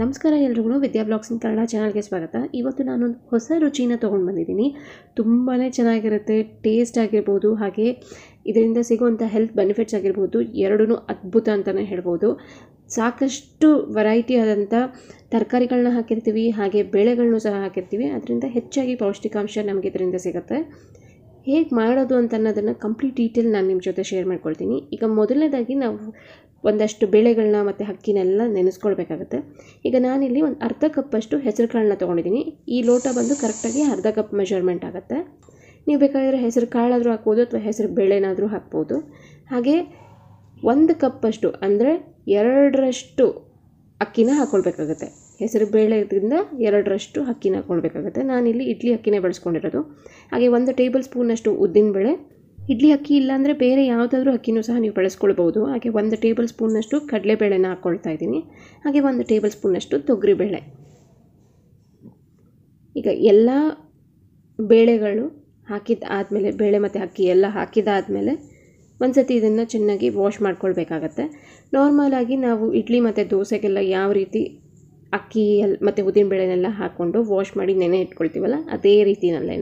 ನಮಸ್ಕಾರ ಎಲ್ರಿಗೂ ವಿದ್ಯಾ ಬ್ಲಾಗ್ಸಿನ ಕನ್ನಡ ಚಾನಲ್ಗೆ ಸ್ವಾಗತ ಇವತ್ತು ನಾನೊಂದು ಹೊಸ ರುಚಿನ ತೊಗೊಂಡು ಬಂದಿದ್ದೀನಿ ತುಂಬಾ ಚೆನ್ನಾಗಿರುತ್ತೆ ಟೇಸ್ಟ್ ಆಗಿರ್ಬೋದು ಹಾಗೆ ಇದರಿಂದ ಸಿಗುವಂಥ ಹೆಲ್ತ್ ಬೆನಿಫಿಟ್ಸ್ ಆಗಿರ್ಬೋದು ಎರಡೂ ಅದ್ಭುತ ಅಂತಲೇ ಹೇಳ್ಬೋದು ಸಾಕಷ್ಟು ವೆರೈಟಿ ಆದಂಥ ತರಕಾರಿಗಳನ್ನ ಹಾಕಿರ್ತೀವಿ ಹಾಗೆ ಬೇಳೆಗಳನ್ನು ಸಹ ಹಾಕಿರ್ತೀವಿ ಅದರಿಂದ ಹೆಚ್ಚಾಗಿ ಪೌಷ್ಟಿಕಾಂಶ ನಮಗೆ ಇದರಿಂದ ಸಿಗುತ್ತೆ ಹೇಗೆ ಮಾಡೋದು ಅಂತ ಅನ್ನೋದನ್ನು ಕಂಪ್ಲೀಟ್ ಡೀಟೇಲ್ ನಾನು ನಿಮ್ಮ ಜೊತೆ ಶೇರ್ ಮಾಡ್ಕೊಳ್ತೀನಿ ಈಗ ಮೊದಲನೇದಾಗಿ ನಾವು ಒಂದಷ್ಟು ಬೇಳೆಗಳನ್ನ ಮತ್ತು ಅಕ್ಕಿನೆಲ್ಲ ನೆನೆಸ್ಕೊಳ್ಬೇಕಾಗುತ್ತೆ ಈಗ ನಾನಿಲ್ಲಿ ಒಂದು ಅರ್ಧ ಕಪ್ಪಷ್ಟು ಹೆಸರು ಕಾಳನ್ನ ತೊಗೊಂಡಿದ್ದೀನಿ ಈ ಲೋಟ ಬಂದು ಕರೆಕ್ಟಾಗಿ ಅರ್ಧ ಕಪ್ ಮೆಷರ್ಮೆಂಟ್ ಆಗುತ್ತೆ ನೀವು ಬೇಕಾದರೆ ಹೆಸರು ಕಾಳಾದರೂ ಹಾಕ್ಬೋದು ಅಥವಾ ಹೆಸರು ಬೇಳೆನಾದರೂ ಹಾಕ್ಬೋದು ಹಾಗೆ ಒಂದು ಕಪ್ಪಷ್ಟು ಅಂದರೆ ಎರಡರಷ್ಟು ಅಕ್ಕಿನ ಹಾಕ್ಕೊಳ್ಬೇಕಾಗುತ್ತೆ ಹೆಸರು ಬೇಳೆ ಇದರಿಂದ ಎರಡರಷ್ಟು ಅಕ್ಕಿನ ಹಾಕೊಳ್ಬೇಕಾಗುತ್ತೆ ನಾನಿಲ್ಲಿ ಇಡ್ಲಿ ಅಕ್ಕಿನೇ ಬಳಸ್ಕೊಂಡಿರೋದು ಹಾಗೆ ಒಂದು ಟೇಬಲ್ ಸ್ಪೂನಷ್ಟು ಬೇಳೆ ಇಡ್ಲಿ ಅಕ್ಕಿ ಇಲ್ಲಾಂದರೆ ಬೇರೆ ಯಾವುದಾದ್ರೂ ಅಕ್ಕಿನೂ ಸಹ ನೀವು ಬಳಸ್ಕೊಳ್ಬೋದು ಹಾಗೆ ಒಂದು ಟೇಬಲ್ ಸ್ಪೂನಷ್ಟು ಕಡಲೆಬೇಳೆನ ಹಾಕ್ಕೊಳ್ತಾ ಇದ್ದೀನಿ ಹಾಗೆ ಒಂದು ಟೇಬಲ್ ಸ್ಪೂನಷ್ಟು ತೊಗರಿಬೇಳೆ ಈಗ ಎಲ್ಲ ಬೇಳೆಗಳು ಹಾಕಿದ ಆದಮೇಲೆ ಬೇಳೆ ಮತ್ತು ಅಕ್ಕಿ ಎಲ್ಲ ಹಾಕಿದಾದಮೇಲೆ ಒಂದು ಸತಿ ಇದನ್ನು ಚೆನ್ನಾಗಿ ವಾಶ್ ಮಾಡ್ಕೊಳ್ಬೇಕಾಗತ್ತೆ ನಾರ್ಮಲಾಗಿ ನಾವು ಇಡ್ಲಿ ಮತ್ತು ದೋಸೆಗೆಲ್ಲ ಯಾವ ರೀತಿ ಅಕ್ಕಿ ಮತ್ತು ಬೇಳೆನೆಲ್ಲ ಹಾಕ್ಕೊಂಡು ವಾಶ್ ಮಾಡಿ ನೆನೆ ಇಟ್ಕೊಳ್ತೀವಲ್ಲ ಅದೇ ರೀತಿಯಲ್ಲೇ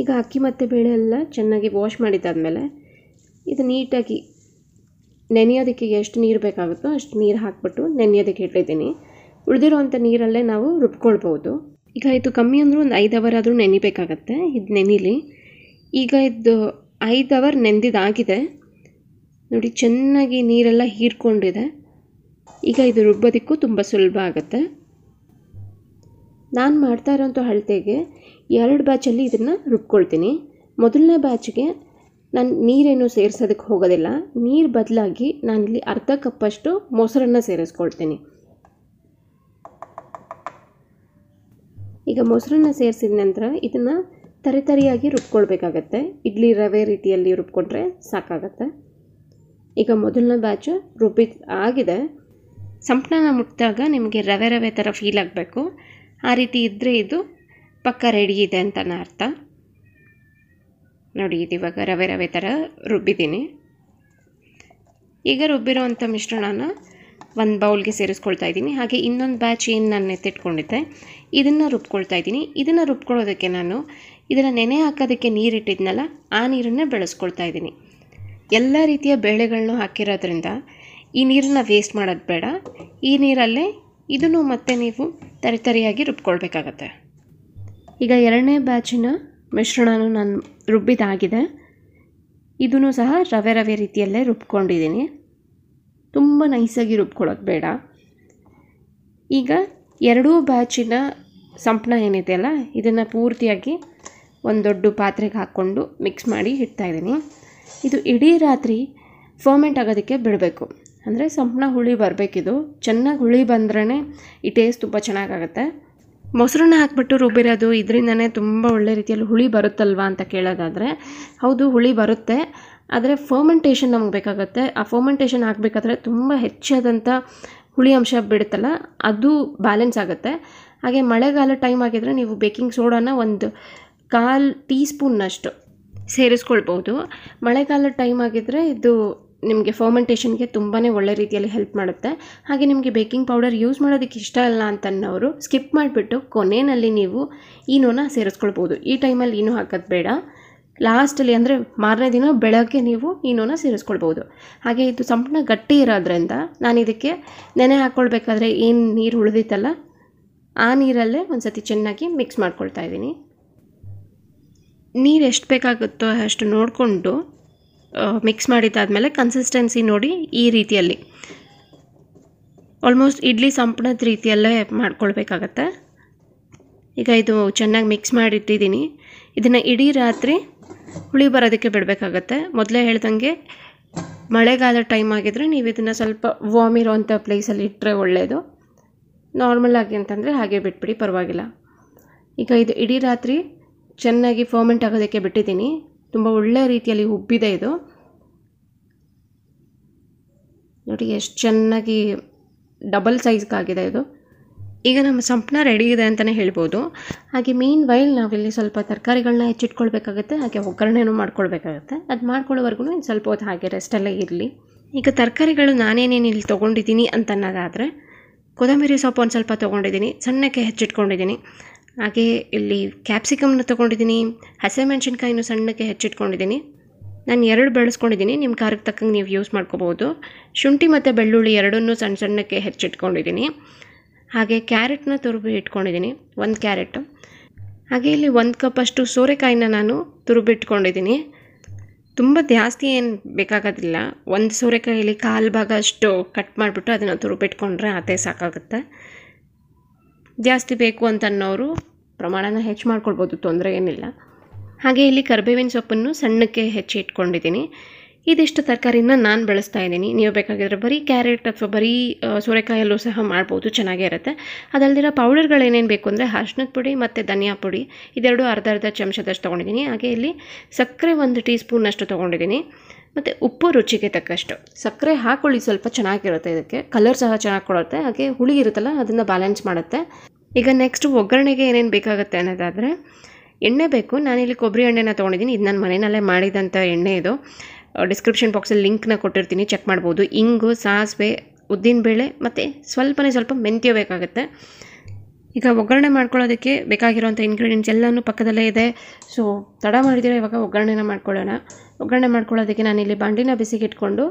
ಈಗ ಅಕ್ಕಿ ಮತ್ತು ಬೇಳೆ ಎಲ್ಲ ಚೆನ್ನಾಗಿ ವಾಶ್ ಮಾಡಿದ್ದಾದಮೇಲೆ ಇದು ನೀಟಾಗಿ ನೆನೆಯೋದಕ್ಕೆ ಎಷ್ಟು ನೀರು ಬೇಕಾಗುತ್ತೋ ಅಷ್ಟು ನೀರು ಹಾಕ್ಬಿಟ್ಟು ನೆನೆಯೋದಕ್ಕೆ ಇಟ್ಟಿದ್ದೀನಿ ಉಳಿದಿರುವಂಥ ನೀರಲ್ಲೇ ನಾವು ರುಬ್ಕೊಳ್ಬೋದು ಈಗ ಇದು ಕಮ್ಮಿ ಅಂದರೂ ಒಂದು ಐದು ಅವರ್ ಆದರೂ ನೆನಿಬೇಕಾಗತ್ತೆ ಇದು ನೆನಿಲಿ ಈಗ ಇದು ಐದು ಅವರ್ ನೆಂದಿದ್ದಾಗಿದೆ ನೋಡಿ ಚೆನ್ನಾಗಿ ನೀರೆಲ್ಲ ಹೀರ್ಕೊಂಡಿದೆ ಈಗ ಇದು ರುಬ್ಬೋದಕ್ಕೂ ತುಂಬ ಸುಲಭ ಆಗುತ್ತೆ ನಾನು ಮಾಡ್ತಾ ಇರೋಂಥ ಅಳತೆಗೆ ಎರಡು ಬ್ಯಾಚಲ್ಲಿ ಇದನ್ನು ರುಬ್ಕೊಳ್ತೀನಿ ಮೊದಲನೇ ಬ್ಯಾಚ್ಗೆ ನಾನು ನೀರೇನು ಸೇರಿಸೋದಕ್ಕೆ ಹೋಗೋದಿಲ್ಲ ನೀರು ಬದಲಾಗಿ ನಾನಿಲ್ಲಿ ಅರ್ಧ ಕಪ್ಪಷ್ಟು ಮೊಸರನ್ನು ಸೇರಿಸ್ಕೊಳ್ತೀನಿ ಈಗ ಮೊಸರನ್ನು ಸೇರಿಸಿದ ನಂತರ ಇದನ್ನು ತರಿತರಿಯಾಗಿ ರುಬ್ಕೊಳ್ಬೇಕಾಗತ್ತೆ ಇಡ್ಲಿ ರವೆ ರೀತಿಯಲ್ಲಿ ರುಬ್ಕೊಂಡ್ರೆ ಸಾಕಾಗತ್ತೆ ಈಗ ಮೊದಲನೇ ಬ್ಯಾಚು ರುಬ್ಬಿ ಆಗಿದೆ ಸಂಪ್ಳನ ಮುಟ್ಟಿದಾಗ ನಿಮಗೆ ರವೆ ರವೆ ಥರ ಫೀಲ್ ಆಗಬೇಕು ಆ ರೀತಿ ಇದ್ದರೆ ಇದು ಪಕ್ಕ ರೆಡಿ ಇದೆ ಅಂತಲೇ ಅರ್ಥ ನೋಡಿ ಇದು ಇವಾಗ ರವೆ ರವೆ ಥರ ರುಬ್ಬಿದ್ದೀನಿ ಈಗ ರುಬ್ಬಿರೋ ಅಂಥ ಮಿಶ್ರಣನ ಒಂದು ಬೌಲ್ಗೆ ಸೇರಿಸ್ಕೊಳ್ತಾ ಇದ್ದೀನಿ ಹಾಗೆ ಇನ್ನೊಂದು ಬ್ಯಾಚ್ ಏನು ನಾನು ಎತ್ತಿಟ್ಕೊಂಡಿದ್ದೆ ಇದನ್ನು ರುಬ್ಕೊಳ್ತಾ ಇದ್ದೀನಿ ಇದನ್ನು ರುಬ್ಕೊಳ್ಳೋದಕ್ಕೆ ನಾನು ಇದನ್ನು ನೆನೆ ಹಾಕೋದಕ್ಕೆ ನೀರಿಟ್ಟಿದ್ನಲ್ಲ ಆ ನೀರನ್ನೇ ಬೆಳೆಸ್ಕೊಳ್ತಾ ಇದ್ದೀನಿ ಎಲ್ಲ ರೀತಿಯ ಬೇಳೆಗಳನ್ನೂ ಹಾಕಿರೋದ್ರಿಂದ ಈ ನೀರನ್ನು ವೇಸ್ಟ್ ಮಾಡೋದು ಬೇಡ ಈ ನೀರಲ್ಲೇ ಇದನ್ನು ಮತ್ತೆ ನೀವು ತರಿತರಿಯಾಗಿ ರುಬ್ಕೊಳ್ಬೇಕಾಗತ್ತೆ ಈಗ ಎರಡನೇ ಬ್ಯಾಚಿನ ಮಿಶ್ರಣನೂ ನಾನು ರುಬ್ಬಿದಾಗಿದೆ ಇದನ್ನು ಸಹ ರವೆ ರವೆ ರೀತಿಯಲ್ಲೇ ರುಬ್ಕೊಂಡಿದ್ದೀನಿ ತುಂಬ ನೈಸಾಗಿ ರುಬ್ಕೊಳ್ಳೋದು ಬೇಡ ಈಗ ಎರಡೂ ಬ್ಯಾಚಿನ ಏನಿದೆ ಅಲ್ಲ ಇದನ್ನು ಪೂರ್ತಿಯಾಗಿ ಒಂದು ದೊಡ್ಡ ಪಾತ್ರೆಗೆ ಹಾಕ್ಕೊಂಡು ಮಿಕ್ಸ್ ಮಾಡಿ ಇಡ್ತಾಯಿದ್ದೀನಿ ಇದು ಇಡೀ ರಾತ್ರಿ ಫರ್ಮೆಂಟ್ ಆಗೋದಕ್ಕೆ ಬಿಡಬೇಕು ಅಂದರೆ ಸಂಪೂರ್ಣ ಹುಳಿ ಬರಬೇಕಿದು ಚೆನ್ನಾಗಿ ಹುಳಿ ಬಂದ್ರೇ ಈ ಟೇಸ್ಟ್ ತುಂಬ ಚೆನ್ನಾಗಾಗುತ್ತೆ ಮೊಸರನ್ನ ಹಾಕ್ಬಿಟ್ಟು ರುಬ್ಬಿರೋದು ಇದರಿಂದನೇ ತುಂಬ ಒಳ್ಳೆ ರೀತಿಯಲ್ಲಿ ಹುಳಿ ಬರುತ್ತಲ್ವಾ ಅಂತ ಕೇಳೋದಾದರೆ ಹೌದು ಹುಳಿ ಬರುತ್ತೆ ಆದರೆ ಫರ್ಮೆಂಟೇಷನ್ ನಮ್ಗೆ ಬೇಕಾಗುತ್ತೆ ಆ ಫರ್ಮೆಂಟೇಷನ್ ಹಾಕಬೇಕಾದ್ರೆ ತುಂಬ ಹೆಚ್ಚಾದಂಥ ಹುಳಿ ಅಂಶ ಬಿಡುತ್ತಲ್ಲ ಅದು ಬ್ಯಾಲೆನ್ಸ್ ಆಗುತ್ತೆ ಹಾಗೆ ಮಳೆಗಾಲ ಟೈಮ್ ಆಗಿದ್ರೆ ನೀವು ಬೇಕಿಂಗ್ ಸೋಡಾನ ಒಂದು ಕಾಲು ಟೀ ಸ್ಪೂನ್ನಷ್ಟು ಸೇರಿಸ್ಕೊಳ್ಬೋದು ಮಳೆಗಾಲ ಟೈಮ್ ಆಗಿದ್ದರೆ ಇದು ನಿಮಗೆ ಫರ್ಮೆಂಟೇಷನ್ಗೆ ತುಂಬಾ ಒಳ್ಳೆ ರೀತಿಯಲ್ಲಿ ಹೆಲ್ಪ್ ಮಾಡುತ್ತೆ ಹಾಗೆ ನಿಮಗೆ ಬೇಕಿಂಗ್ ಪೌಡರ್ ಯೂಸ್ ಮಾಡೋದಕ್ಕೆ ಇಷ್ಟ ಇಲ್ಲ ಅಂತನ್ನೋರು ಸ್ಕಿಪ್ ಮಾಡಿಬಿಟ್ಟು ಕೊನೆಯಲ್ಲಿ ನೀವು ನೋನ ಸೇರಿಸ್ಕೊಳ್ಬೋದು ಈ ಟೈಮಲ್ಲಿ ಇನ್ನೂ ಹಾಕೋದು ಬೇಡ ಲಾಸ್ಟಲ್ಲಿ ಅಂದರೆ ಮಾರನೇ ದಿನ ಬೆಳಗ್ಗೆ ನೀವು ನೋನ ಸೇರಿಸ್ಕೊಳ್ಬೋದು ಹಾಗೆ ಇದು ಸಂಪೂರ್ಣ ಗಟ್ಟಿ ಇರೋದ್ರಿಂದ ನಾನು ಇದಕ್ಕೆ ನೆನೆ ಹಾಕ್ಕೊಳ್ಬೇಕಾದ್ರೆ ಏನು ನೀರು ಉಳಿದಿತ್ತಲ್ಲ ಆ ನೀರಲ್ಲೇ ಒಂದು ಸತಿ ಚೆನ್ನಾಗಿ ಮಿಕ್ಸ್ ಮಾಡ್ಕೊಳ್ತಾ ಇದ್ದೀನಿ ನೀರು ಎಷ್ಟು ಬೇಕಾಗುತ್ತೋ ಅಷ್ಟು ನೋಡಿಕೊಂಡು ಮಿಕ್ಸ್ ಮಾಡಿದ್ದಾದಮೇಲೆ ಕನ್ಸಿಸ್ಟೆನ್ಸಿ ನೋಡಿ ಈ ರೀತಿಯಲ್ಲಿ ಆಲ್ಮೋಸ್ಟ್ ಇಡ್ಲಿ ಸಂಪಣದ ರೀತಿಯಲ್ಲೇ ಮಾಡ್ಕೊಳ್ಬೇಕಾಗತ್ತೆ ಈಗ ಇದು ಚೆನ್ನಾಗಿ ಮಿಕ್ಸ್ ಮಾಡಿಟ್ಟಿದ್ದೀನಿ ಇದನ್ನು ಇಡೀ ರಾತ್ರಿ ಹುಳಿ ಬರೋದಕ್ಕೆ ಬಿಡಬೇಕಾಗತ್ತೆ ಮೊದಲೇ ಹೇಳ್ದಂಗೆ ಮಳೆಗಾಲ ಟೈಮ್ ಆಗಿದ್ರೆ ನೀವು ಇದನ್ನು ಸ್ವಲ್ಪ ವಾಮ್ ಇರೋವಂಥ ಪ್ಲೇಸಲ್ಲಿ ಇಟ್ಟರೆ ಒಳ್ಳೆಯದು ನಾರ್ಮಲ್ ಆಗಿ ಅಂತಂದರೆ ಹಾಗೆ ಬಿಟ್ಬಿಡಿ ಪರವಾಗಿಲ್ಲ ಈಗ ಇದು ಇಡೀ ರಾತ್ರಿ ಚೆನ್ನಾಗಿ ಫರ್ಮೆಂಟ್ ಆಗೋದಕ್ಕೆ ಬಿಟ್ಟಿದ್ದೀನಿ ತುಂಬ ಒಳ್ಳೆಯ ರೀತಿಯಲ್ಲಿ ಉಬ್ಬಿದೆ ಇದು ನೋಡಿ ಎಷ್ಟು ಚೆನ್ನಾಗಿ ಡಬಲ್ ಸೈಜ್ಗಾಗಿದೆ ಇದು ಈಗ ನಮ್ಮ ಸಂಪ್ನ ರೆಡಿ ಇದೆ ಅಂತಲೇ ಹೇಳ್ಬೋದು ಹಾಗೆ ಮೀನ್ ವೈಲ್ ನಾವಿಲ್ಲಿ ಸ್ವಲ್ಪ ತರಕಾರಿಗಳನ್ನ ಹೆಚ್ಚಿಟ್ಕೊಳ್ಬೇಕಾಗುತ್ತೆ ಹಾಗೆ ಒಗ್ಗರಣೆನೂ ಮಾಡ್ಕೊಳ್ಬೇಕಾಗುತ್ತೆ ಅದು ಮಾಡ್ಕೊಳ್ಳೋವರೆಗೂ ಇನ್ನು ಸ್ವಲ್ಪ ಹೊತ್ತು ಹಾಗೆ ರೆಸ್ಟಲ್ಲೇ ಇರಲಿ ಈಗ ತರಕಾರಿಗಳು ನಾನೇನೇನು ಇಲ್ಲಿ ತೊಗೊಂಡಿದ್ದೀನಿ ಅಂತ ಅನ್ನೋದಾದರೆ ಕೊತ್ತಂಬರಿ ಸೊಪ್ಪು ಒಂದು ಸ್ವಲ್ಪ ತೊಗೊಂಡಿದ್ದೀನಿ ಸಣ್ಣಕ್ಕೆ ಹೆಚ್ಚಿಟ್ಕೊಂಡಿದ್ದೀನಿ ಹಾಗೆ ಇಲ್ಲಿ ಕ್ಯಾಪ್ಸಿಕಮ್ನ ತೊಗೊಂಡಿದ್ದೀನಿ ಹಸಿಮೆಣ್ಸಿನ್ಕಾಯಿನೂ ಸಣ್ಣಕ್ಕೆ ಹೆಚ್ಚಿಟ್ಕೊಂಡಿದ್ದೀನಿ ನಾನು ಎರಡು ಬೆಳೆಸ್ಕೊಂಡಿದ್ದೀನಿ ನಿಮ್ಮ ಖಾರಕ್ಕೆ ತಕ್ಕಂಗೆ ನೀವು ಯೂಸ್ ಮಾಡ್ಕೋಬೋದು ಶುಂಠಿ ಮತ್ತು ಬೆಳ್ಳುಳ್ಳಿ ಎರಡನ್ನೂ ಸಣ್ಣ ಸಣ್ಣಕ್ಕೆ ಹೆಚ್ಚಿಟ್ಕೊಂಡಿದ್ದೀನಿ ಹಾಗೆ ಕ್ಯಾರೆಟ್ನ ತುರುಬಿ ಇಟ್ಕೊಂಡಿದ್ದೀನಿ ಒಂದು ಕ್ಯಾರೆಟು ಹಾಗೆ ಇಲ್ಲಿ ಒಂದು ಕಪ್ಪಷ್ಟು ಸೋರೆಕಾಯಿನ ನಾನು ತುರುಬಿಟ್ಕೊಂಡಿದ್ದೀನಿ ತುಂಬ ಜಾಸ್ತಿ ಏನು ಬೇಕಾಗೋದಿಲ್ಲ ಒಂದು ಸೋರೆಕಾಯಲ್ಲಿ ಕಾಲು ಭಾಗ ಅಷ್ಟು ಕಟ್ ಮಾಡಿಬಿಟ್ಟು ಅದನ್ನು ತುರುಬಿಟ್ಕೊಂಡ್ರೆ ಅದೇ ಸಾಕಾಗುತ್ತೆ ಜಾಸ್ತಿ ಬೇಕು ಅಂತ ಅನ್ನೋರು ಪ್ರಮಾಣನ ಹೆಚ್ಚು ಮಾಡ್ಕೊಳ್ಬೋದು ತೊಂದರೆ ಏನಿಲ್ಲ ಹಾಗೆ ಇಲ್ಲಿ ಕರ್ಬೇವಿನ ಸೊಪ್ಪನ್ನು ಸಣ್ಣಕ್ಕೆ ಹೆಚ್ಚಿ ಇಟ್ಕೊಂಡಿದ್ದೀನಿ ಇದಿಷ್ಟು ತರಕಾರಿನ ನಾನು ಬೆಳೆಸ್ತಾ ಇದ್ದೀನಿ ನೀವು ಬೇಕಾಗಿದ್ರೆ ಬರೀ ಕ್ಯಾರೆಟ್ ಅಥವಾ ಬರೀ ಸೋರೆಕಾಯಲ್ಲೂ ಸಹ ಮಾಡ್ಬೋದು ಚೆನ್ನಾಗೇ ಇರುತ್ತೆ ಅದಲ್ದಿರೋ ಪೌಡರ್ಗಳೇನೇನು ಬೇಕು ಅಂದರೆ ಅರ್ಶಿನದ ಪುಡಿ ಮತ್ತು ಧನಿಯಾ ಪುಡಿ ಇದೆರಡು ಅರ್ಧ ಅರ್ಧ ಚಮಚದಷ್ಟು ತೊಗೊಂಡಿದ್ದೀನಿ ಹಾಗೆ ಇಲ್ಲಿ ಸಕ್ಕರೆ ಒಂದು ಟೀ ಸ್ಪೂನಷ್ಟು ತೊಗೊಂಡಿದ್ದೀನಿ ಮತ್ತು ಉಪ್ಪು ರುಚಿಗೆ ತಕ್ಕಷ್ಟು ಸಕ್ಕರೆ ಹಾಕೊಳ್ಳಿ ಸ್ವಲ್ಪ ಚೆನ್ನಾಗಿರುತ್ತೆ ಇದಕ್ಕೆ ಕಲರ್ ಸಹ ಚೆನ್ನಾಗಿ ಕೊಡುತ್ತೆ ಹಾಗೆ ಹುಳಿ ಇರುತ್ತಲ್ಲ ಅದನ್ನು ಬ್ಯಾಲೆನ್ಸ್ ಮಾಡುತ್ತೆ ಈಗ ನೆಕ್ಸ್ಟ್ ಒಗ್ಗರಣೆಗೆ ಏನೇನು ಬೇಕಾಗುತ್ತೆ ಅನ್ನೋದಾದರೆ ಎಣ್ಣೆ ಬೇಕು ನಾನಿಲ್ಲಿ ಕೊಬ್ಬರಿ ಎಣ್ಣೆನ ತೊಗೊಂಡಿದ್ದೀನಿ ಇದು ನಾನು ಮನೆಯಲ್ಲೇ ಮಾಡಿದಂಥ ಎಣ್ಣೆ ಇದು ಡಿಸ್ಕ್ರಿಪ್ಷನ್ ಬಾಕ್ಸಲ್ಲಿ ಲಿಂಕ್ನ ಕೊಟ್ಟಿರ್ತೀನಿ ಚೆಕ್ ಮಾಡ್ಬೋದು ಇಂಗು ಸಾಸಿವೆ ಉದ್ದಿನಬೇಳೆ ಮತ್ತು ಸ್ವಲ್ಪನೇ ಸ್ವಲ್ಪ ಮೆಂತ್ಯ ಬೇಕಾಗುತ್ತೆ ಈಗ ಒಗ್ಗರಣೆ ಮಾಡ್ಕೊಳ್ಳೋದಕ್ಕೆ ಬೇಕಾಗಿರುವಂಥ ಇಂಗ್ರೀಡಿಯೆಂಟ್ಸ್ ಎಲ್ಲನೂ ಪಕ್ಕದಲ್ಲೇ ಇದೆ ಸೊ ತಡ ಮಾಡಿದಿರೋ ಇವಾಗ ಒಗ್ಗರಣೆನ ಮಾಡ್ಕೊಳ್ಳೋಣ ಒಗ್ಗರಣೆ ಮಾಡ್ಕೊಳ್ಳೋದಕ್ಕೆ ನಾನಿಲ್ಲಿ ಬಾಂಡಿನ ಬಿಸಿಗೆ ಇಟ್ಕೊಂಡು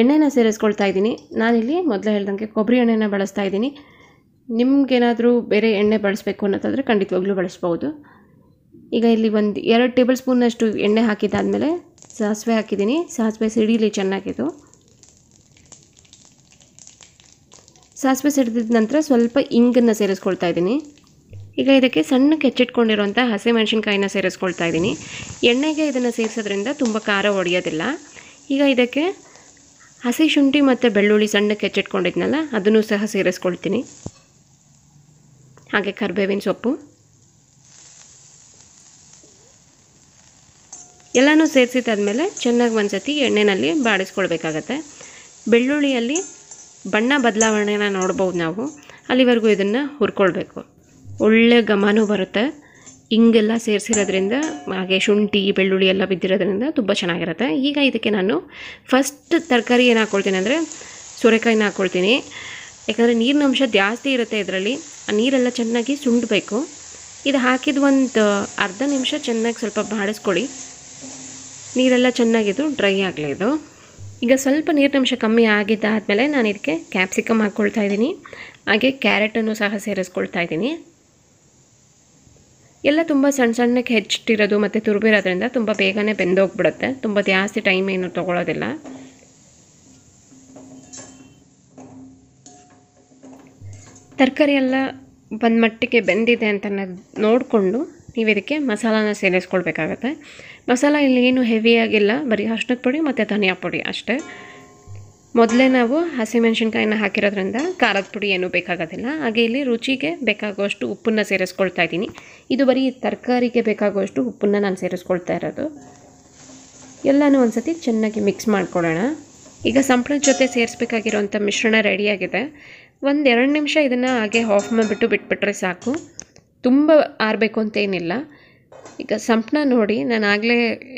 ಎಣ್ಣೆನ ಸೇರಿಸ್ಕೊಳ್ತಾ ಇದ್ದೀನಿ ನಾನಿಲ್ಲಿ ಮೊದಲು ಹೇಳ್ದಂಗೆ ಕೊಬ್ಬರಿ ಎಣ್ಣೆನ ಬಳಸ್ತಾ ಇದ್ದೀನಿ ನಿಮಗೇನಾದರೂ ಬೇರೆ ಎಣ್ಣೆ ಬಳಸಬೇಕು ಅನ್ನೋದಾದರೆ ಖಂಡಿತವಾಗ್ಲೂ ಬಳಸ್ಬೋದು ಈಗ ಇಲ್ಲಿ ಒಂದು ಎರಡು ಟೇಬಲ್ ಸ್ಪೂನಷ್ಟು ಎಣ್ಣೆ ಹಾಕಿದ್ದಾದಮೇಲೆ ಸಾಸಿವೆ ಹಾಕಿದ್ದೀನಿ ಸಾಸಿವೆ ಸಿಡಿಲಿ ಚೆನ್ನಾಗಿದ್ದು ಸಾಸಿವೆ ಸಿಡಿದ ನಂತರ ಸ್ವಲ್ಪ ಇಂಗನ್ನು ಸೇರಿಸ್ಕೊಳ್ತಾ ಇದ್ದೀನಿ ಈಗ ಇದಕ್ಕೆ ಸಣ್ಣಕ್ಕೆ ಹೆಚ್ಚಿಟ್ಕೊಂಡಿರುವಂಥ ಹಸಿಮೆಣ್ಸಿನ್ಕಾಯಿನ ಸೇರಿಸ್ಕೊಳ್ತಾ ಇದ್ದೀನಿ ಎಣ್ಣೆಗೆ ಇದನ್ನು ಸೇರಿಸೋದ್ರಿಂದ ತುಂಬ ಖಾರ ಹೊಡೆಯೋದಿಲ್ಲ ಈಗ ಇದಕ್ಕೆ ಹಸಿ ಶುಂಠಿ ಮತ್ತು ಬೆಳ್ಳುಳ್ಳಿ ಸಣ್ಣಕ್ಕೆ ಹೆಚ್ಚಿಟ್ಕೊಂಡಿದ್ನಲ್ಲ ಅದನ್ನು ಸಹ ಸೇರಿಸ್ಕೊಳ್ತೀನಿ ಹಾಗೆ ಕರ್ಬೇವಿನ ಸೊಪ್ಪು ಎಲ್ಲನೂ ಸೇರಿಸಿದ್ದಾದಮೇಲೆ ಚೆನ್ನಾಗಿ ಒಂದು ಸತಿ ಎಣ್ಣೆನಲ್ಲಿ ಬಾಡಿಸ್ಕೊಳ್ಬೇಕಾಗತ್ತೆ ಬೆಳ್ಳುಳ್ಳಿಯಲ್ಲಿ ಬಣ್ಣ ಬದಲಾವಣೆನ ನೋಡ್ಬೋದು ನಾವು ಅಲ್ಲಿವರೆಗೂ ಇದನ್ನು ಹುರ್ಕೊಳ್ಬೇಕು ಒಳ್ಳೆ ಘಮನೂ ಬರುತ್ತೆ ಹಿಂಗೆಲ್ಲ ಸೇರಿಸಿರೋದ್ರಿಂದ ಹಾಗೆ ಶುಂಠಿ ಬೆಳ್ಳುಳ್ಳಿ ಎಲ್ಲ ಬಿದ್ದಿರೋದ್ರಿಂದ ತುಂಬ ಚೆನ್ನಾಗಿರುತ್ತೆ ಈಗ ಇದಕ್ಕೆ ನಾನು ಫಸ್ಟ್ ತರಕಾರಿ ಏನು ಹಾಕ್ಕೊಳ್ತೀನಿ ಅಂದರೆ ಸೋರೆಕಾಯಿನ ಹಾಕ್ಕೊಳ್ತೀನಿ ಯಾಕಂದರೆ ನೀರಿನ ಅಂಶ ಜಾಸ್ತಿ ಇರುತ್ತೆ ಇದರಲ್ಲಿ ಆ ನೀರೆಲ್ಲ ಚೆನ್ನಾಗಿ ಸುಂಡಬೇಕು ಇದು ಹಾಕಿದ ಒಂದು ಅರ್ಧ ನಿಮಿಷ ಚೆನ್ನಾಗಿ ಸ್ವಲ್ಪ ಬಾಡಿಸ್ಕೊಳ್ಳಿ ನೀರೆಲ್ಲ ಚೆನ್ನಾಗಿದ್ದು ಡ್ರೈ ಆಗಲಿ ಇದು ಈಗ ಸ್ವಲ್ಪ ನೀರಿನ ಅಂಶ ಕಮ್ಮಿ ಆಗಿದ್ದಾದಮೇಲೆ ನಾನು ಇದಕ್ಕೆ ಕ್ಯಾಪ್ಸಿಕಮ್ ಹಾಕ್ಕೊಳ್ತಾ ಇದ್ದೀನಿ ಹಾಗೆ ಕ್ಯಾರೆಟನ್ನು ಸಹ ಸೇರಿಸ್ಕೊಳ್ತಾ ಇದ್ದೀನಿ ಎಲ್ಲ ತುಂಬ ಸಣ್ಣ ಸಣ್ಣಕ್ಕೆ ಹೆಚ್ಚಿಟ್ಟಿರೋದು ಮತ್ತು ತುರುಬಿರೋದ್ರಿಂದ ತುಂಬ ಬೇಗನೆ ಬೆಂದೋಗ್ಬಿಡುತ್ತೆ ತುಂಬ ಜಾಸ್ತಿ ಟೈಮ್ ಏನು ತೊಗೊಳೋದಿಲ್ಲ ತರಕಾರಿ ಎಲ್ಲ ಬಂದ ಮಟ್ಟಿಗೆ ಬೆಂದಿದೆ ಅಂತ ನೋಡಿಕೊಂಡು ನೀವು ಇದಕ್ಕೆ ಮಸಾಲಾನ ಸೇರಿಸ್ಕೊಳ್ಬೇಕಾಗತ್ತೆ ಮಸಾಲ ಇಲ್ಲಿ ಏನು ಹೆವಿಯಾಗಿಲ್ಲ ಬರೀ ಅರ್ಶಿನದ ಪುಡಿ ಮತ್ತು ಧನಿಯಾ ಪುಡಿ ಅಷ್ಟೇ ಮೊದಲೇ ನಾವು ಹಸಿಮೆಣ್ಸಿನ್ಕಾಯಿನ ಹಾಕಿರೋದ್ರಿಂದ ಖಾರದ ಪುಡಿ ಏನೂ ಬೇಕಾಗೋದಿಲ್ಲ ಹಾಗೆ ಇಲ್ಲಿ ರುಚಿಗೆ ಬೇಕಾಗುವಷ್ಟು ಉಪ್ಪನ್ನು ಸೇರಿಸ್ಕೊಳ್ತಾ ಇದ್ದೀನಿ ಇದು ಬರೀ ತರಕಾರಿಗೆ ಬೇಕಾಗುವಷ್ಟು ಉಪ್ಪನ್ನು ನಾನು ಸೇರಿಸ್ಕೊಳ್ತಾ ಇರೋದು ಎಲ್ಲನೂ ಒಂದು ಸತಿ ಚೆನ್ನಾಗಿ ಮಿಕ್ಸ್ ಮಾಡ್ಕೊಳ್ಳೋಣ ಈಗ ಸಂಪಳದ ಜೊತೆ ಸೇರಿಸ್ಬೇಕಾಗಿರೋಂಥ ಮಿಶ್ರಣ ರೆಡಿಯಾಗಿದೆ ಒಂದು ಎರಡು ನಿಮಿಷ ಇದನ್ನು ಹಾಗೆ ಹಾಫ್ ಮಾಡಿಬಿಟ್ಟು ಬಿಟ್ಬಿಟ್ರೆ ಸಾಕು ತುಂಬ ಆರಬೇಕು ಅಂತೇನಿಲ್ಲ ಈಗ ಸಂಪಣ ನೋಡಿ ನಾನು ಆಗಲೇ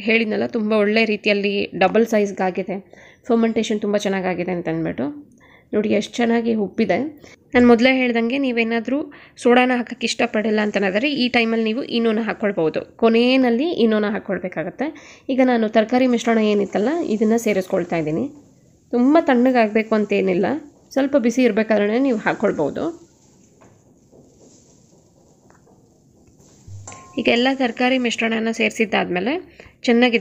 ಹೇಳಿದ್ನಲ್ಲ ತುಂಬ ಒಳ್ಳೆ ರೀತಿಯಲ್ಲಿ ಡಬಲ್ ಸೈಜ್ಗಾಗಿದೆ ಫರ್ಮೆಂಟೇಷನ್ ತುಂಬ ಚೆನ್ನಾಗಾಗಿದೆ ಅಂತ ಅಂದ್ಬಿಟ್ಟು ನೋಡಿ ಎಷ್ಟು ಚೆನ್ನಾಗಿ ಉಪ್ಪಿದೆ ನಾನು ಮೊದಲೇ ಹೇಳ್ದಂಗೆ ನೀವೇನಾದರೂ ಸೋಡಾನ ಹಾಕೋಕ್ಕೆ ಇಷ್ಟಪಡಲ್ಲ ಅಂತನಾದರೆ ಈ ಟೈಮಲ್ಲಿ ನೀವು ಇನ್ನೂನ ಹಾಕ್ಕೊಳ್ಬೋದು ಕೊನೆಯಲ್ಲಿ ಇನ್ನೂನ ಹಾಕ್ಕೊಳ್ಬೇಕಾಗತ್ತೆ ಈಗ ನಾನು ತರಕಾರಿ ಮಿಶ್ರಣ ಏನಿತ್ತಲ್ಲ ಇದನ್ನು ಸೇರಿಸ್ಕೊಳ್ತಾ ಇದ್ದೀನಿ ತುಂಬ ತಣ್ಣಗಾಗಬೇಕು ಅಂತೇನಿಲ್ಲ ಸ್ವಲ್ಪ ಬಿಸಿ ಇರಬೇಕಾದ್ರೆ ನೀವು ಹಾಕ್ಕೊಳ್ಬೋದು ಈಗ ಎಲ್ಲ ತರಕಾರಿ ಮಿಶ್ರಣನ ಸೇರಿಸಿದ್ದಾದಮೇಲೆ ಚೆನ್ನಾಗಿ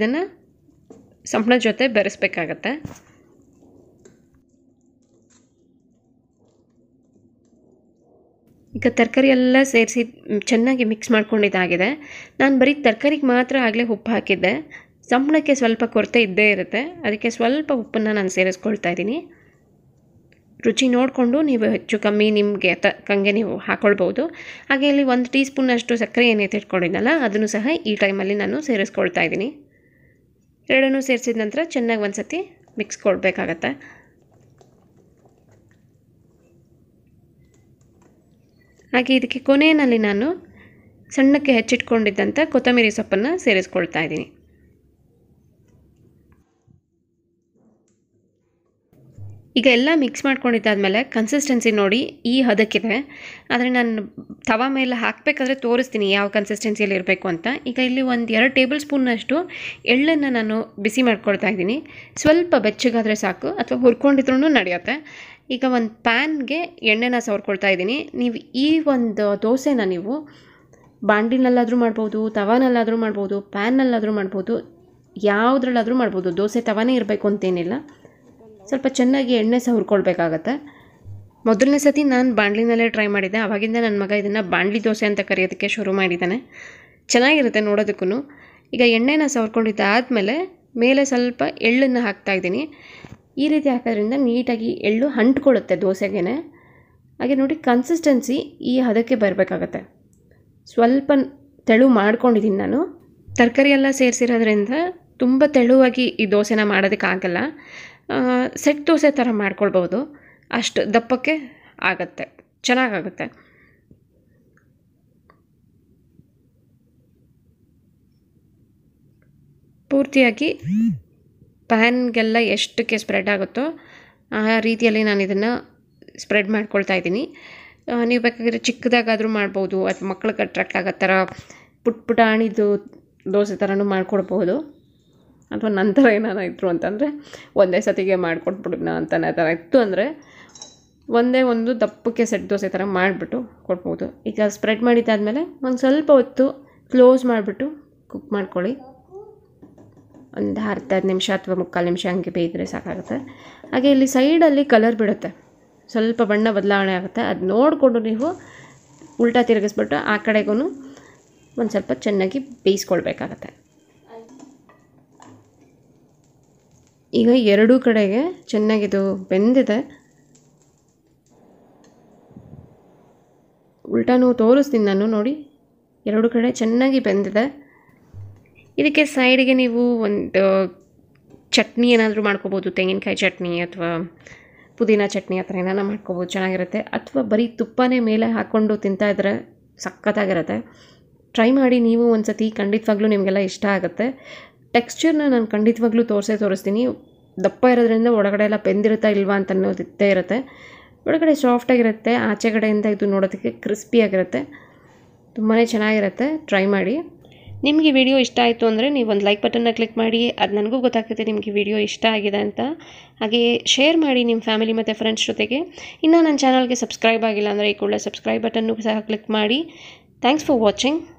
ಸಂಪಣ ಜೊತೆ ಬೆರೆಸ್ಬೇಕಾಗತ್ತೆ ಈಗ ತರಕಾರಿ ಎಲ್ಲ ಸೇರಿಸಿ ಚೆನ್ನಾಗಿ ಮಿಕ್ಸ್ ಮಾಡ್ಕೊಂಡಿದ್ದಾಗಿದೆ ನಾನು ಬರೀ ತರಕಾರಿಗೆ ಮಾತ್ರ ಆಗಲೇ ಉಪ್ಪು ಹಾಕಿದ್ದೆ ಸಂಪಣಕ್ಕೆ ಸ್ವಲ್ಪ ಕೊರತೆ ಇದ್ದೇ ಇರುತ್ತೆ ಅದಕ್ಕೆ ಸ್ವಲ್ಪ ಉಪ್ಪನ್ನು ನಾನು ಸೇರಿಸ್ಕೊಳ್ತಾ ಇದ್ದೀನಿ ರುಚಿ ನೋಡಿಕೊಂಡು ನೀವು ಹೆಚ್ಚು ಕಮ್ಮಿ ನಿಮಗೆ ತಕ್ಕಂಗೆ ನೀವು ಹಾಕ್ಕೊಳ್ಬೋದು ಹಾಗೆ ಇಲ್ಲಿ ಒಂದು ಟೀ ಸ್ಪೂನಷ್ಟು ಸಕ್ಕರೆ ಏನೈತೆ ಇಟ್ಕೊಂಡಿದ್ದಲ್ಲ ಅದನ್ನು ಸಹ ಈ ಟೈಮಲ್ಲಿ ನಾನು ಸೇರಿಸ್ಕೊಳ್ತಾ ಇದ್ದೀನಿ ಎರಡನ್ನೂ ಸೇರಿಸಿದ ನಂತರ ಚೆನ್ನಾಗಿ ಒಂದು ಸತಿ ಮಿಕ್ಸ್ ಕೊಡಬೇಕಾಗತ್ತೆ ಹಾಗೆ ಇದಕ್ಕೆ ಕೊನೆಯಲ್ಲಿ ನಾನು ಸಣ್ಣಕ್ಕೆ ಹೆಚ್ಚಿಟ್ಕೊಂಡಿದ್ದಂಥ ಕೊತ್ತಂಬರಿ ಸೊಪ್ಪನ್ನು ಸೇರಿಸ್ಕೊಳ್ತಾ ಇದ್ದೀನಿ ಈಗ ಎಲ್ಲ ಮಿಕ್ಸ್ ಮಾಡ್ಕೊಂಡಿದ್ದಾದಮೇಲೆ ಕನ್ಸಿಸ್ಟೆನ್ಸಿ ನೋಡಿ ಈ ಹದಕ್ಕಿದೆ ಆದರೆ ನಾನು ತವಾ ಮೇಲೆ ಹಾಕಬೇಕಾದ್ರೆ ತೋರಿಸ್ತೀನಿ ಯಾವ ಕನ್ಸಿಸ್ಟೆನ್ಸಿಯಲ್ಲಿ ಇರಬೇಕು ಅಂತ ಈಗ ಇಲ್ಲಿ ಒಂದು ಎರಡು ಟೇಬಲ್ ಸ್ಪೂನ್ನಷ್ಟು ಎಳ್ಳನ್ನು ನಾನು ಬಿಸಿ ಮಾಡ್ಕೊಳ್ತಾ ಇದ್ದೀನಿ ಸ್ವಲ್ಪ ಬೆಚ್ಚಗಾದರೆ ಸಾಕು ಅಥವಾ ಹುರ್ಕೊಂಡಿದ್ರೂ ನಡೆಯುತ್ತೆ ಈಗ ಒಂದು ಪ್ಯಾನ್ಗೆ ಎಣ್ಣೆನ ಸವರ್ಕೊಳ್ತಾ ಇದ್ದೀನಿ ನೀವು ಈ ಒಂದು ದೋಸೆನ ನೀವು ಬಾಂಡಿನಲ್ಲಾದರೂ ಮಾಡ್ಬೋದು ತವಾನಲ್ಲಾದರೂ ಮಾಡ್ಬೋದು ಪ್ಯಾನ್ನಲ್ಲಾದರೂ ಮಾಡ್ಬೋದು ಯಾವುದ್ರಲ್ಲಾದರೂ ಮಾಡ್ಬೋದು ದೋಸೆ ತವಾನೇ ಇರಬೇಕು ಅಂತೇನಿಲ್ಲ ಸ್ವಲ್ಪ ಚೆನ್ನಾಗಿ ಎಣ್ಣೆ ಸವರ್ಕೊಳ್ಬೇಕಾಗತ್ತೆ ಮೊದಲನೇ ಸತಿ ನಾನು ಬಾಂಡ್ಲಿನಲ್ಲೇ ಟ್ರೈ ಮಾಡಿದ್ದೆ ಆವಾಗಿಂದ ನನ್ನ ಮಗ ಇದನ್ನು ಬಾಂಡ್ಲಿ ದೋಸೆ ಅಂತ ಕರೆಯೋದಕ್ಕೆ ಶುರು ಮಾಡಿದ್ದಾನೆ ಚೆನ್ನಾಗಿರುತ್ತೆ ನೋಡೋದಕ್ಕೂ ಈಗ ಎಣ್ಣೆನ ಸವರ್ಕೊಂಡಿದ್ದಾದಮೇಲೆ ಮೇಲೆ ಸ್ವಲ್ಪ ಎಳ್ಳನ್ನು ಹಾಕ್ತಾಯಿದ್ದೀನಿ ಈ ರೀತಿ ಹಾಕೋದ್ರಿಂದ ನೀಟಾಗಿ ಎಳ್ಳು ಅಂಟ್ಕೊಳ್ಳುತ್ತೆ ದೋಸೆಗೆ ಹಾಗೆ ನೋಡಿ ಕನ್ಸಿಸ್ಟೆನ್ಸಿ ಈ ಹದಕ್ಕೆ ಬರಬೇಕಾಗತ್ತೆ ಸ್ವಲ್ಪ ತೆಳು ಮಾಡ್ಕೊಂಡಿದ್ದೀನಿ ನಾನು ತರಕಾರಿ ಎಲ್ಲ ಸೇರಿಸಿರೋದ್ರಿಂದ ತುಂಬ ತೆಳುವಾಗಿ ಈ ದೋಸೆನ ಮಾಡೋದಕ್ಕಾಗಲ್ಲ ಸೆಟ್ ದೋಸೆ ಥರ ಮಾಡ್ಕೊಳ್ಬೋದು ಅಷ್ಟು ದಪ್ಪಕ್ಕೆ ಆಗತ್ತೆ ಚೆನ್ನಾಗಾಗುತ್ತೆ ಪೂರ್ತಿಯಾಗಿ ಪ್ಯಾನ್ಗೆಲ್ಲ ಎಷ್ಟಕ್ಕೆ ಸ್ಪ್ರೆಡ್ ಆಗುತ್ತೋ ಆ ರೀತಿಯಲ್ಲಿ ನಾನು ಇದನ್ನು ಸ್ಪ್ರೆಡ್ ಮಾಡ್ಕೊಳ್ತಾ ಇದ್ದೀನಿ ನೀವು ಬೇಕಾಗಿದ್ರೆ ಚಿಕ್ಕದಾಗಾದರೂ ಮಾಡ್ಬೋದು ಅಥವಾ ಮಕ್ಳಿಗೆ ಅಟ್ರಾಕ್ಟ್ ಆಗೋ ಥರ ಪುಟ್ ಪುಟಾಣಿದು ದೋಸೆ ಥರನೂ ಮಾಡಿಕೊಡ್ಬೋದು ಅಥವಾ ನಂತರ ಏನಾರ ಇದ್ರು ಅಂತಂದರೆ ಒಂದೇ ಸತಿಗೆ ಮಾಡಿಕೊಟ್ಬಿಡೋಣ ಅಂತ ಥರ ಇತ್ತು ಅಂದರೆ ಒಂದೇ ಒಂದು ದಪ್ಪಕ್ಕೆ ಸೆಟ್ ದೋಸೆ ಥರ ಮಾಡಿಬಿಟ್ಟು ಕೊಡ್ಬೋದು ಈಗ ಸ್ಪ್ರೆಡ್ ಮಾಡಿದ್ದಾದಮೇಲೆ ಒಂದು ಸ್ವಲ್ಪ ಹೊತ್ತು ಕ್ಲೋಸ್ ಮಾಡಿಬಿಟ್ಟು ಕುಕ್ ಮಾಡ್ಕೊಳ್ಳಿ ಒಂದು ಹತ್ತು ನಿಮಿಷ ಅಥವಾ ಮುಕ್ಕಾಲು ನಿಮಿಷ ಹಂಗೆ ಬೇಯಿದ್ರೆ ಸಾಕಾಗುತ್ತೆ ಹಾಗೆ ಇಲ್ಲಿ ಸೈಡಲ್ಲಿ ಕಲರ್ ಬಿಡುತ್ತೆ ಸ್ವಲ್ಪ ಬಣ್ಣ ಬದಲಾವಣೆ ಆಗುತ್ತೆ ಅದು ನೋಡಿಕೊಂಡು ನೀವು ಉಲ್ಟಾ ತಿರುಗಿಸ್ಬಿಟ್ಟು ಆ ಕಡೆಗೂ ಒಂದು ಸ್ವಲ್ಪ ಚೆನ್ನಾಗಿ ಬೇಯಿಸ್ಕೊಳ್ಬೇಕಾಗತ್ತೆ ಈಗ ಎರಡೂ ಕಡೆಗೆ ಚೆನ್ನಾಗಿದು ಬೆಂದಿದೆ ಉಲ್ಟಾನು ತೋರಿಸ್ತೀನಿ ನಾನು ನೋಡಿ ಎರಡು ಕಡೆ ಚೆನ್ನಾಗಿ ಬೆಂದಿದೆ ಇದಕ್ಕೆ ಸೈಡಿಗೆ ನೀವು ಒಂದು ಚಟ್ನಿ ಏನಾದರೂ ಮಾಡ್ಕೋಬೋದು ತೆಂಗಿನಕಾಯಿ ಚಟ್ನಿ ಅಥವಾ ಪುದೀನ ಚಟ್ನಿ ಆ ಥರ ಏನಾರು ಮಾಡ್ಕೋಬೋದು ಚೆನ್ನಾಗಿರುತ್ತೆ ಅಥವಾ ಬರೀ ತುಪ್ಪನೇ ಮೇಲೆ ಹಾಕ್ಕೊಂಡು ತಿಂತಾ ಇದ್ರೆ ಸಖತ್ತಾಗಿರುತ್ತೆ ಟ್ರೈ ಮಾಡಿ ನೀವು ಒಂದು ಸತಿ ಖಂಡಿತವಾಗ್ಲೂ ನಿಮಗೆಲ್ಲ ಇಷ್ಟ ಆಗುತ್ತೆ ಟೆಕ್ಸ್ಚರ್ನ ನಾನು ಖಂಡಿತವಾಗ್ಲೂ ತೋರಿಸೇ ತೋರಿಸ್ತೀನಿ ದಪ್ಪ ಇರೋದ್ರಿಂದ ಒಳಗಡೆ ಎಲ್ಲ ಬೆಂದಿರುತ್ತಾ ಇಲ್ವಾ ಅಂತ ಅನ್ನೋದಿತ್ತೇ ಇರುತ್ತೆ ಒಳಗಡೆ ಸಾಫ್ಟಾಗಿರುತ್ತೆ ಆಚೆ ಕಡೆಯಿಂದ ಇದು ನೋಡೋದಕ್ಕೆ ಕ್ರಿಸ್ಪಿಯಾಗಿರುತ್ತೆ ತುಂಬಾ ಚೆನ್ನಾಗಿರುತ್ತೆ ಟ್ರೈ ಮಾಡಿ ನಿಮಗೆ ವಿಡಿಯೋ ಇಷ್ಟ ಆಯಿತು ಅಂದರೆ ನೀವು ಒಂದು ಲೈಕ್ ಬಟನ್ನ ಕ್ಲಿಕ್ ಮಾಡಿ ಅದು ನನಗೂ ಗೊತ್ತಾಗುತ್ತೆ ನಿಮಗೆ ವಿಡಿಯೋ ಇಷ್ಟ ಆಗಿದೆ ಅಂತ ಹಾಗೆಯೇ ಶೇರ್ ಮಾಡಿ ನಿಮ್ಮ ಫ್ಯಾಮಿಲಿ ಮತ್ತು ಫ್ರೆಂಡ್ಸ್ ಜೊತೆಗೆ ಇನ್ನೂ ನನ್ನ ಚಾನಲ್ಗೆ ಸಬ್ಸ್ಕ್ರೈಬ್ ಆಗಿಲ್ಲ ಅಂದರೆ ಈ ಕೂಡಲೇ ಸಬ್ಸ್ಕ್ರೈಬ್ ಬಟನ್ನು ಸಹ ಕ್ಲಿಕ್ ಮಾಡಿ ಥ್ಯಾಂಕ್ಸ್ ಫಾರ್ ವಾಚಿಂಗ್